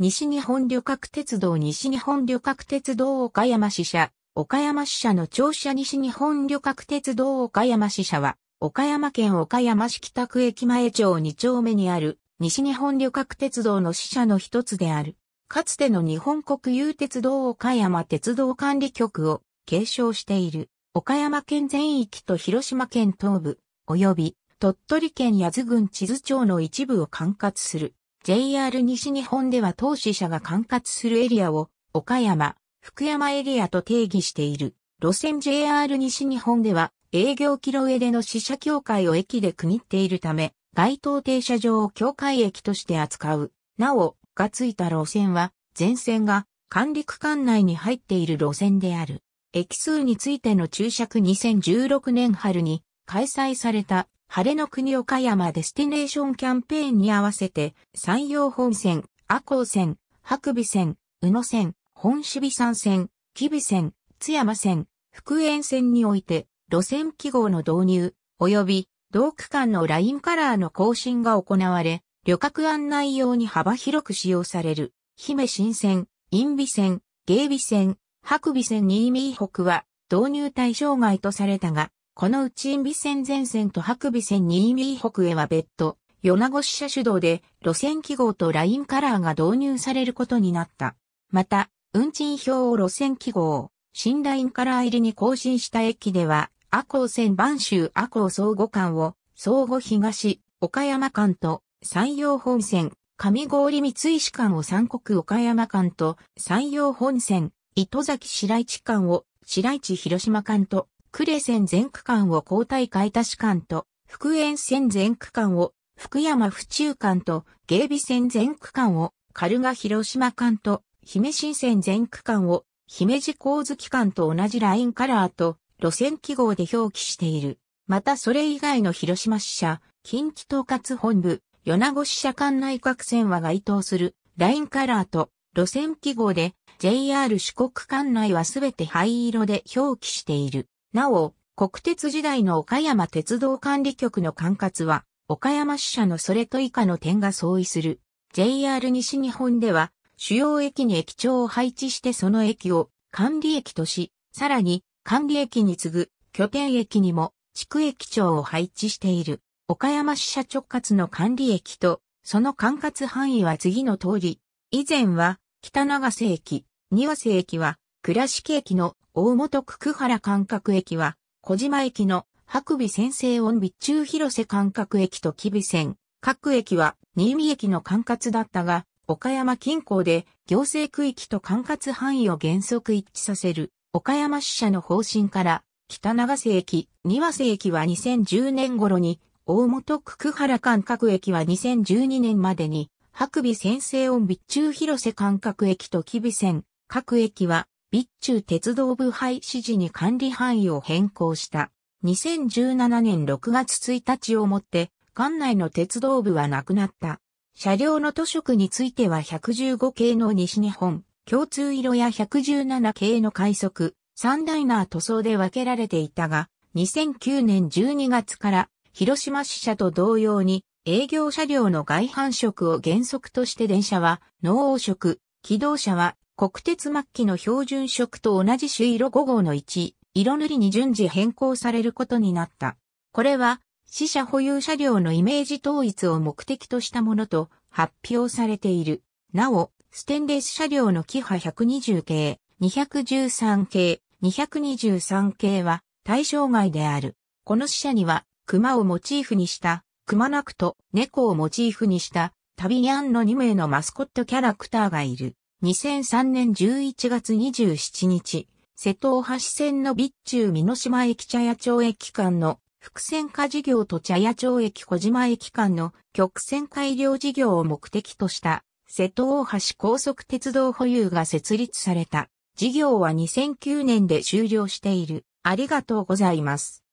西日本旅客鉄道西日本旅客鉄道岡山支社、岡山支社の庁舎西日本旅客鉄道岡山支社は、岡山県岡山市北区駅前町2丁目にある西日本旅客鉄道の支社の一つである。かつての日本国有鉄道岡山鉄道管理局を継承している岡山県全域と広島県東部及び鳥取県八頭郡地図町の一部を管轄する JR 西日本では当支社が管轄するエリアを岡山、福山エリアと定義している。路線 JR 西日本では営業キロ上での支社協会を駅で区切っているため、該当停車場を協会駅として扱う。なお、がついた路線は、全線が管理区間内に入っている路線である。駅数についての注釈2016年春に開催された晴れの国岡山デスティネーションキャンペーンに合わせて、山陽本線、阿光線、白尾線、宇野線、本守備山線、吉備線、津山線、福園線において、路線記号の導入、及び同区間のラインカラーの更新が行われ、旅客案内用に幅広く使用される、姫新線、陰美線、芸美線、白尾線新見北は導入対象外とされたが、このうち因美線全線と白尾線に因美北へは別途、米子支社主導で路線記号とラインカラーが導入されることになった。また、運賃表を路線記号、新ラインカラー入りに更新した駅では、阿公線万州阿公総合間を、総合東、岡山間と、山陽本線、上郡三石間を三国岡山間と、山陽本線、糸崎白市間を、白市広島間と、呉線全区間を交代買田市間と、福塩線全区間を福山府中間と、芸備線全区間を軽賀広島間と、姫新線全区間を姫路光月間と同じラインカラーと路線記号で表記している。またそれ以外の広島支社、近畿統括本部、米子支社間内各線は該当するラインカラーと路線記号で JR 四国管内はすべて灰色で表記している。なお、国鉄時代の岡山鉄道管理局の管轄は、岡山支社のそれと以下の点が相違する。JR 西日本では、主要駅に駅長を配置してその駅を管理駅とし、さらに管理駅に次ぐ拠点駅にも地区駅長を配置している。岡山支社直轄の管理駅と、その管轄範囲は次の通り、以前は北長瀬駅、庭瀬駅は倉敷駅の大本区久原間隔駅は、小島駅の白尾先生温備中広瀬間隔駅と吉備線。各駅は新見駅の管轄だったが、岡山近郊で行政区域と管轄範囲を原則一致させる岡山支社の方針から北長瀬駅、庭瀬駅は2010年頃に、大本区久原間隔駅は2012年までに、白尾先生温備中広瀬間隔駅と吉備線、各駅は備中鉄道部廃止時に管理範囲を変更した。2017年6月1日をもって、管内の鉄道部はなくなった。車両の塗色については115系の西日本、共通色や117系の快速、三ダイナー塗装で分けられていたが、2009年12月から広島支社と同様に営業車両の外反色を原則として電車は、農王色、機動車は国鉄末期の標準色と同じ朱色5号の1、色塗りに順次変更されることになった。これは、死者保有車両のイメージ統一を目的としたものと発表されている。なお、ステンレス車両のキハ120系、213系、223系は対象外である。この死者には、熊をモチーフにした、熊なくと猫をモチーフにした、旅ニャンの2名のマスコットキャラクターがいる。2003年11月27日、瀬戸大橋線の備中美濃島駅茶屋町駅間の複線化事業と茶屋町駅小島駅間の曲線改良事業を目的とした瀬戸大橋高速鉄道保有が設立された。事業は2009年で終了している。ありがとうございます。